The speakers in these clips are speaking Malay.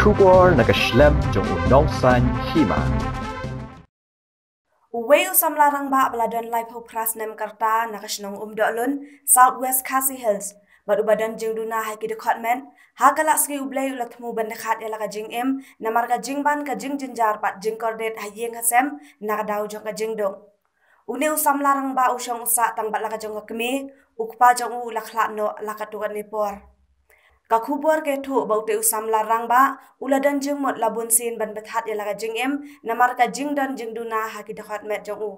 Kubor nagaslem jong unong san hima. Wei usam larang ba beladuan live hope keras nem kerta nagasnong um South West Kasi Hills. Baru badan jing duna hai kide kotmen, hagalak segi ublay ulat mu benda khat ila ka jing em, namar ka jing ban ka jing jinjar pat jing kordet hai yeng hasem, naga dau jong ka jing dong. Une usam larang ba usang usak tang bat laka jong ka kemi, ukpa jong u lakhlak no lakatukan nipor kakhubor ke thu baute usam la rangba uladan jing mot labun sin ban bathat ya laga jing em namar ka jing dan jing duna ha ki dakhat met jong u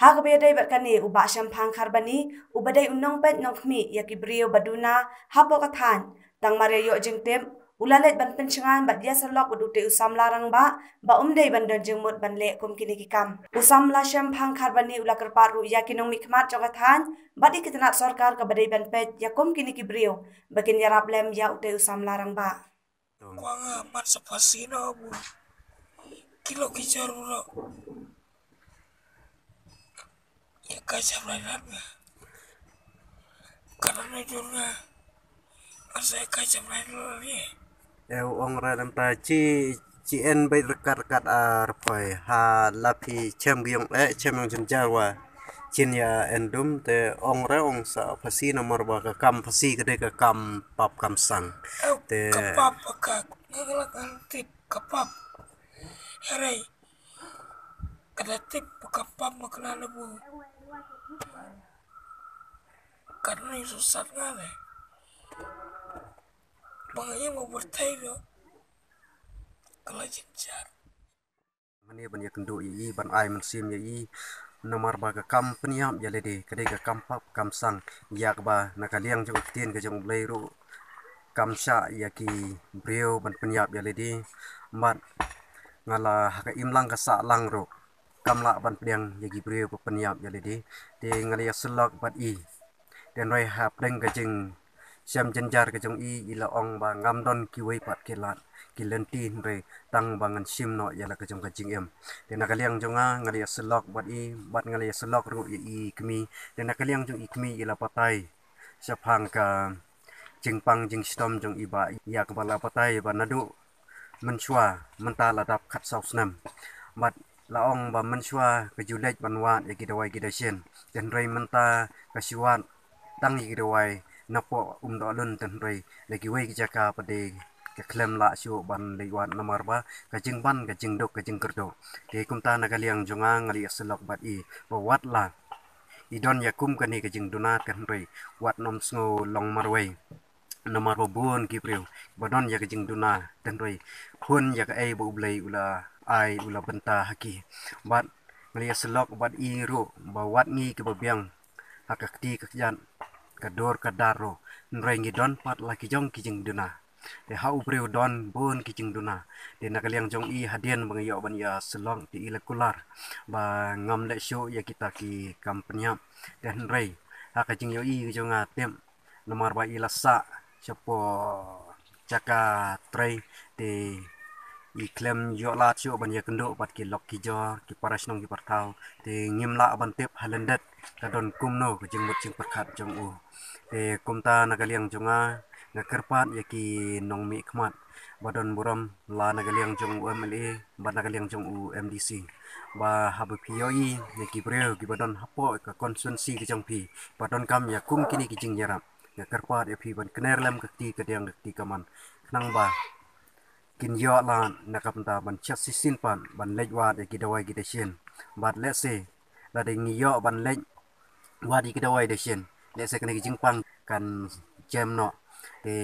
ha ga be dai bat ka ni u ba sham phang khar bani u ba dai unong pet nong khmi ya ki brio baduna ha bo ka than tang mare ya yo jing tem ulalet ban pencengan bat dia selok bat ute usam larang ba ba umdei ban don jengmut ban le kum kini kikam usam la syam pang karbani ula kerpat ru ya kinong mikmat jogathan bat ikitana sorkar ke badai ban pet ya kum kini kibrio bakin ya rablem ya ute usam larang ba kuang amat sepasino bu kilo kicaruro ya kacar lainan ya karena jurnah masih kacar ya lainan ya ni ya uang rakyat pagi cien baik rekat rekat arpa ha lapi cem biang eh cem yang cem jawa cien ya endum te uang rakyat uang sa pasi nomor baka kam pasi kedai ke kam pap kam sang te kapap baka ngelak antip kapap herai kada tip kapap makna lebu karena susah ngale Makanya mau bertai dong. Kalau jejar. Mana banyak kendo ini, ya, ya. ban ai mensim ya ini. Namar baga kam peniap ya lede, kade ga kampak kam sang. Ya, ya ba nakaliang jauh tin ke jauh leiru. Kam sya ya ki brio ban peniap ya lede. Mat ngala haka imlang ka sa lang ro. Kam la ban peniang ya ki brio ban peniap ya lede. Di ngali ya selok bat i. Dan rai hap deng ke jeng siam jenjar ke jong i ila ong ba ngam don ki wei pat ke lat ki len ti re tang ba ngan sim no ya la ke jong ka jing em de na kaliang jong a ngali ya selok bat i bat ngali ya selok ru i i kmi de na kaliang jong i kmi ila patai sa phang ka jing pang jing stom jong i ba ya ka bala patai ba nadu men chua men ta la dap khat saus nam bat la ong ba men chua ke ju lech ban wa ya e ki dawai ki da chen den rei men ta ka chuan tang i ki dawai นับว่าอุ้มดอลนันไรเลกิเวกิจักาประเดงกับเคลมละชัวบันเลกวันนมารบากับจึงบันกับจึงดกกับจึงกระโดเกคุมตานักเลียงจงอางเลียสลักบัดอีประวัติละอีดอนยาคุมกันนี่กับจึงดูนากันไรวัดนมสโนลองมารเวนมารบบุญกิบริวบดอนยากับจึงดูนากันไรคนยากับไอบุบเลยอุลาไออุลาบันตาฮกีบัดเลียสลักบัดอีรูบวัดนี้กับบียง Akak di kekjan Kedor kedaro, ka don pat la jong ki duna de ha upre don bon ki jing duna de nakaliang jong i hadian bang yo ban ya selong ti ila kular ba ngam le show ya kita ki kampanya de nrai ha ka jing yo i jong atem nomor ba ila sa chapo chaka trai de i klem yo la chu ban ye kendo pat ki lok ki jo ki parashnong ki parthau te ngim la ban tep halandat ta don kum no ko jing mot jing parkhat jong u te kum ta na ga liang jonga na kerpat ye ki nong mi khmat ba don buram la na ga liang jong u mle ba na ga liang jong u mdc ba ha bu phi yo i ye ki breu ki ba don hapo ka consensus ki jong phi ba don kam ya kum kini ki jing yara na kerpat ye phi ban kner lam ka ti ka diang ka ti ka man nang ba kin yo lan nakamta ban chat si sin pan ban lej wa de kidawai gi de shin but let's say that in yo ban lej wa di kidawai de shin let's say kene jing pang kan jam no te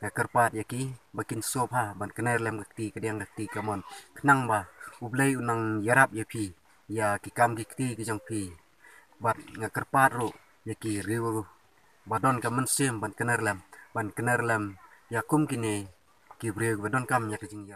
na kerpat yaki bakin sop ha ban kene lem gakti kedang gakti kamon knang ba ublei unang yarap yapi ya kikam gikti kijang pi but na kerpat ro yaki riu badon kamen sim ban kene lem ban kene lem yakum kini ki breg be don kam nyaka jing